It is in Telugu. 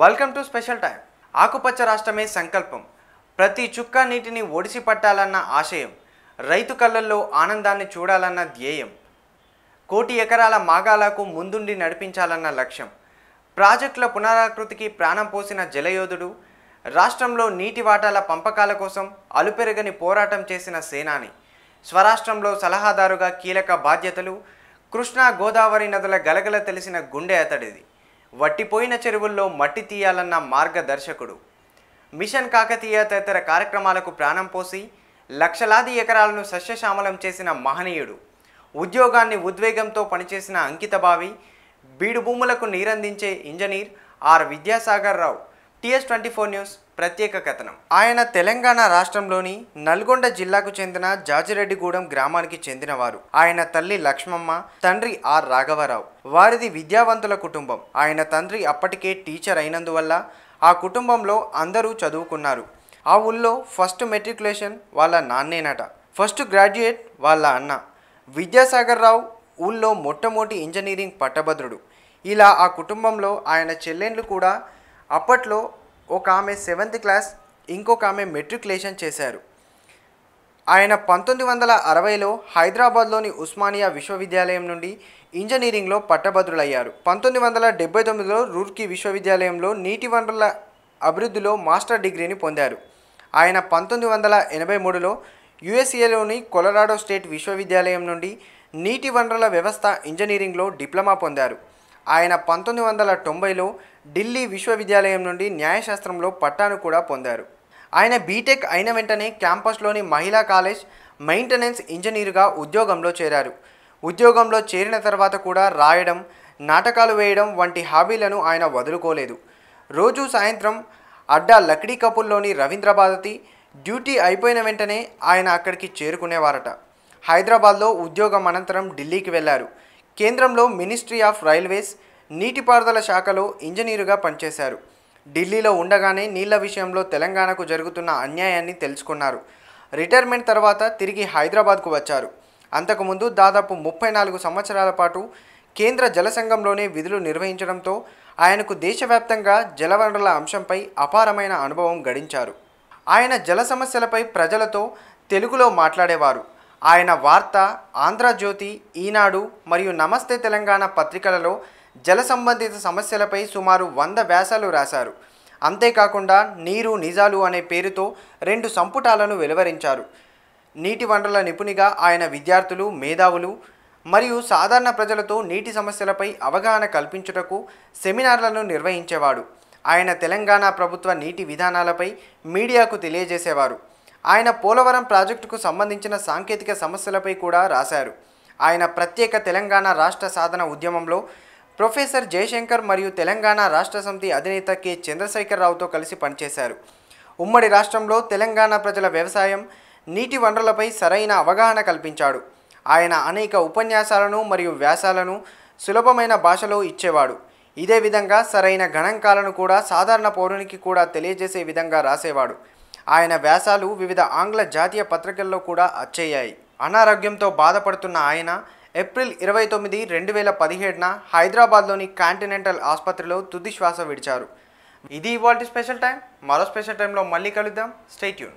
వెల్కమ్ టు స్పెషల్ టైం ఆకుపచ్చ రాష్ట్రమే సంకల్పం ప్రతి చుక్క నీటిని ఒడిసి పట్టాలన్న ఆశయం రైతు కళ్ళల్లో ఆనందాన్ని చూడాలన్న ధ్యేయం కోటి ఎకరాల మాగాలకు ముందుండి నడిపించాలన్న లక్ష్యం ప్రాజెక్టుల పునరాకృతికి ప్రాణం పోసిన జలయోధుడు రాష్ట్రంలో నీటి వాటాల పంపకాల కోసం అలుపెరగని పోరాటం చేసిన సేనాని స్వరాష్ట్రంలో సలహాదారుగా కీలక బాధ్యతలు కృష్ణా గోదావరి నదుల గలగల తెలిసిన గుండె అతడిది వట్టిపోయిన చెరువుల్లో మట్టి తీయాలన్న మార్గదర్శకుడు మిషన్ కాకతీయ తదితర కార్యక్రమాలకు ప్రాణం పోసి లక్షలాది ఎకరాలను సస్యశ్యామలం చేసిన మహనీయుడు ఉద్యోగాన్ని ఉద్వేగంతో పనిచేసిన అంకితభావి బీడు భూములకు నీరందించే engineer R Vidyasagar Rao TS twenty four news ప్రత్యేక కథనం ఆయన తెలంగాణ రాష్ట్రంలోని నల్గొండ జిల్లాకు చెందిన జాజిరెడ్డిగూడెం గ్రామానికి చెందినవారు ఆయన తల్లి లక్ష్మమ్మ తండ్రి ఆర్ రాఘవరావు వారిది విద్యావంతుల కుటుంబం ఆయన తండ్రి అప్పటికే టీచర్ అయినందువల్ల ఆ కుటుంబంలో అందరూ చదువుకున్నారు ఆ ఊళ్ళో ఫస్ట్ మెట్రికులేషన్ వాళ్ళ నాన్నేనట ఫస్ట్ గ్రాడ్యుయేట్ వాళ్ళ అన్న విద్యాసాగర్ రావు ఊళ్ళో మొట్టమొదటి ఇంజనీరింగ్ పట్టభద్రుడు ఇలా ఆ కుటుంబంలో ఆయన చెల్లెండ్లు కూడా అప్పట్లో ఒక ఆమె సెవెంత్ క్లాస్ ఇంకొక ఆమె మెట్రికులేషన్ చేశారు ఆయన పంతొమ్మిది వందల అరవైలో హైదరాబాద్లోని ఉస్మానియా విశ్వవిద్యాలయం నుండి ఇంజనీరింగ్లో పట్టభద్రులయ్యారు పంతొమ్మిది వందల డెబ్బై తొమ్మిదిలో రూర్కీ విశ్వవిద్యాలయంలో నీటి వనరుల అభివృద్ధిలో మాస్టర్ డిగ్రీని పొందారు ఆయన పంతొమ్మిది వందల ఎనభై మూడులో యుఎస్ఏలోని కొలరాడో స్టేట్ విశ్వవిద్యాలయం నుండి నీటి వనరుల వ్యవస్థ ఇంజనీరింగ్లో డిప్లొమా పొందారు ఆయన పంతొమ్మిది వందల తొంభైలో ఢిల్లీ విశ్వవిద్యాలయం నుండి న్యాయశాస్త్రంలో పట్టాను కూడా పొందారు ఆయన బీటెక్ అయిన వెంటనే క్యాంపస్లోని మహిళా కాలేజ్ మెయింటెనెన్స్ ఇంజనీర్గా ఉద్యోగంలో చేరారు ఉద్యోగంలో చేరిన తర్వాత కూడా రాయడం నాటకాలు వేయడం వంటి హాబీలను ఆయన వదులుకోలేదు రోజు సాయంత్రం అడ్డా లక్డీ కపుల్లోని రవీంద్రభారతి డ్యూటీ అయిపోయిన వెంటనే ఆయన అక్కడికి చేరుకునేవారట హైదరాబాద్లో ఉద్యోగం అనంతరం ఢిల్లీకి వెళ్ళారు కేంద్రంలో మినిస్ట్రీ ఆఫ్ రైల్వేస్ నీటిపారుదల శాఖలో ఇంజనీరుగా పనిచేశారు ఢిల్లీలో ఉండగానే నీళ్ల విషయంలో తెలంగాణకు జరుగుతున్న అన్యాయాన్ని తెలుసుకున్నారు రిటైర్మెంట్ తర్వాత తిరిగి హైదరాబాద్కు వచ్చారు అంతకుముందు దాదాపు ముప్పై నాలుగు సంవత్సరాల పాటు కేంద్ర జలసంఘంలోనే విధులు నిర్వహించడంతో ఆయనకు దేశవ్యాప్తంగా జలవనరుల అంశంపై అపారమైన అనుభవం గడించారు ఆయన జల సమస్యలపై ప్రజలతో తెలుగులో మాట్లాడేవారు ఆయన వార్త ఆంధ్రజ్యోతి ఈనాడు మరియు నమస్తే తెలంగాణ పత్రికలలో జల సంబంధిత సమస్యలపై సుమారు వంద వ్యాసాలు రాశారు అంతేకాకుండా నీరు నిజాలు అనే పేరుతో రెండు సంపుటాలను వెలువరించారు నీటి వనరుల నిపుణిగా ఆయన విద్యార్థులు మేధావులు మరియు సాధారణ ప్రజలతో నీటి సమస్యలపై అవగాహన కల్పించుటకు సెమినార్లను నిర్వహించేవాడు ఆయన తెలంగాణ ప్రభుత్వ నీటి విధానాలపై మీడియాకు తెలియజేసేవారు ఆయన పోలవరం ప్రాజెక్టుకు సంబంధించిన సాంకేతిక సమస్యలపై కూడా రాశారు ఆయన ప్రత్యేక తెలంగాణ రాష్ట్ర సాధన ఉద్యమంలో ప్రొఫెసర్ జయశంకర్ మరియు తెలంగాణ రాష్ట్ర సమితి అధినేత కె చంద్రశేఖరరావుతో కలిసి పనిచేశారు ఉమ్మడి రాష్ట్రంలో తెలంగాణ ప్రజల వ్యవసాయం నీటి వనరులపై సరైన అవగాహన కల్పించాడు ఆయన అనేక ఉపన్యాసాలను మరియు వ్యాసాలను సులభమైన భాషలో ఇచ్చేవాడు ఇదే విధంగా సరైన గణాంకాలను కూడా సాధారణ పౌరునికి కూడా తెలియజేసే విధంగా రాసేవాడు ఆయన వ్యాసాలు వివిధ ఆంగ్ల జాతీయ పత్రికల్లో కూడా అచ్చయ్యాయి అనారోగ్యంతో బాధపడుతున్న ఆయన ఏప్రిల్ ఇరవై తొమ్మిది రెండు వేల పదిహేడున హైదరాబాద్లోని కాంటినెంటల్ ఆసుపత్రిలో తుది శ్వాస విడిచారు ఇది ఇవాల్టి స్పెషల్ టైం మరో స్పెషల్ టైంలో మళ్ళీ కలుద్దాం స్టేట్యూన్